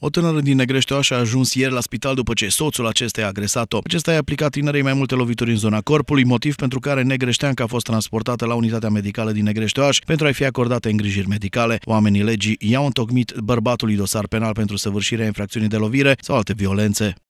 O tânără din Negreșteoașa a ajuns ieri la spital după ce soțul acesteia a agresat-o. Acesta i-a aplicat tinerei mai multe lovituri în zona corpului, motiv pentru care Negreșteanca a fost transportată la unitatea medicală din Negreșteoaș pentru a-i fi acordate îngrijiri medicale. Oamenii legii i-au întocmit bărbatului dosar penal pentru săvârșirea infracțiunii de lovire sau alte violențe.